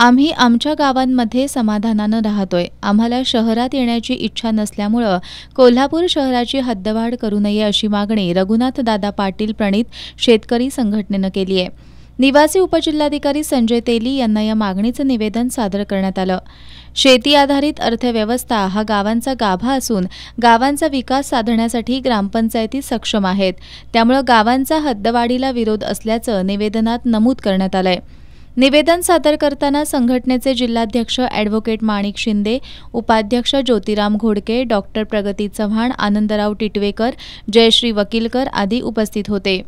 आम्ही आमच्या गावांमध्ये समाधानानं राहतोय आम्हाला शहरात येण्याची इच्छा नसल्यामुळं कोल्हापूर शहराची हद्दवाढ करू नये अशी मागणी रघुनाथ दादा पाटील प्रणित शेतकरी संघटनेनं केली आहे निवासी उपजिल्हाधिकारी संजय तेली यांना या मागणीचं निवेदन सादर करण्यात आलं शेती आधारित अर्थव्यवस्था हा गावांचा गाभा असून गावांचा विकास साधण्यासाठी ग्रामपंचायती सक्षम आहेत त्यामुळं गावांचा हद्दवाढीला विरोध असल्याचं निवेदनात नमूद करण्यात आलं आहे निवेदन सादर करताना संघटनेचे जिल्हाध्यक्ष ॲडव्होकेट माणिक शिंदे उपाध्यक्ष ज्योतिराम घोडके डॉक्टर प्रगती चव्हाण आनंदराव टिटवेकर जयश्री वकीलकर आदी उपस्थित होते